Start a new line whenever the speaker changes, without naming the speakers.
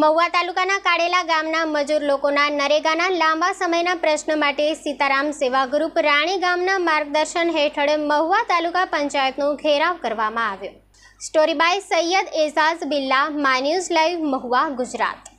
મહુવા તાલુકાના કાળેલા ગામના મજૂર લોકોના નરેગાના લાંબા સમયના પ્રશ્ન માટે સીતારામ સેવા ગ્રુપ રાણી ગામના માર્ગદર્શન હેઠળ મહુવા તાલુકા પંચાયતનો ઘેરાવ કરવામાં આવ્યો સ્ટોરી બાય સૈયદ એઝાઝ બિલ્લા મા ન્યૂઝ લાઈવ મહુવા ગુજરાત